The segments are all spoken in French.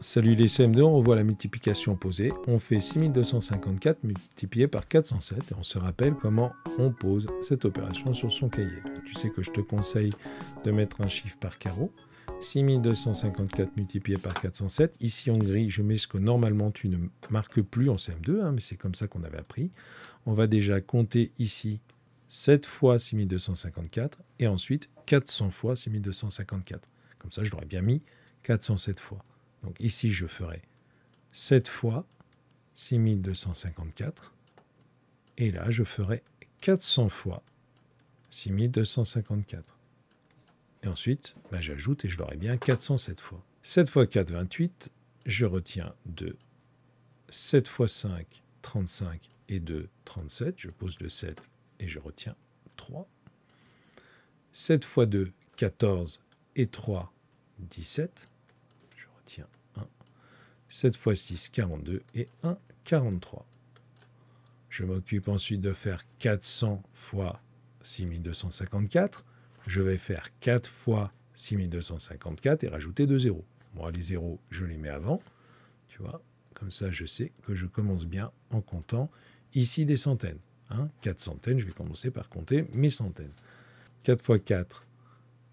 Salut les CM2, on voit la multiplication posée. On fait 6254 multiplié par 407 et on se rappelle comment on pose cette opération sur son cahier. tu sais que je te conseille de mettre un chiffre par carreau. 6254 multiplié par 407. Ici en gris, je mets ce que normalement tu ne marques plus en CM2, hein, mais c'est comme ça qu'on avait appris. On va déjà compter ici 7 fois 6254 et ensuite 400 fois 6254. Comme ça, je l'aurais bien mis 407 fois. Donc ici, je ferai 7 fois 6254. Et là, je ferai 400 fois 6254. Et ensuite, ben, j'ajoute et je l'aurai bien 407 fois. 7 fois 4, 28. Je retiens 2. 7 fois 5, 35 et 2, 37. Je pose le 7 et je retiens 3. 7 fois 2, 14 et 3, 17. Je retiens 1. 7 fois 6, 42 et 1, 43. Je m'occupe ensuite de faire 400 fois 6254. Je vais faire 4 fois 6254 et rajouter 2 zéros. Moi, les zéros, je les mets avant. Tu vois, comme ça, je sais que je commence bien en comptant ici des centaines. 4 hein. centaines, je vais commencer par compter mes centaines. 4 x 4,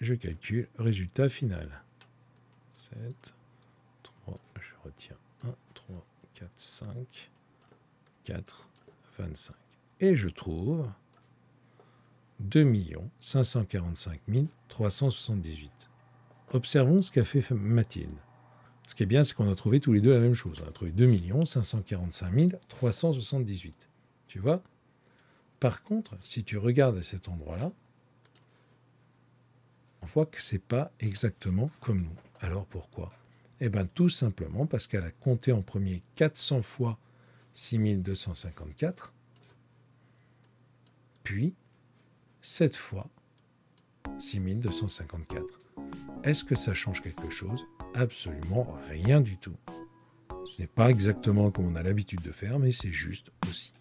je calcule, résultat final. 7, 3, je retiens 1, 3, 4, 5, 4, 25. Et je trouve 2 545 378. Observons ce qu'a fait Mathilde. Ce qui est bien, c'est qu'on a trouvé tous les deux la même chose. On a trouvé 2 545 378. Tu vois Par contre, si tu regardes à cet endroit-là, fois que c'est pas exactement comme nous. Alors pourquoi Eh bien tout simplement parce qu'elle a compté en premier 400 fois 6254, puis 7 fois 6254. Est-ce que ça change quelque chose Absolument rien du tout. Ce n'est pas exactement comme on a l'habitude de faire, mais c'est juste aussi.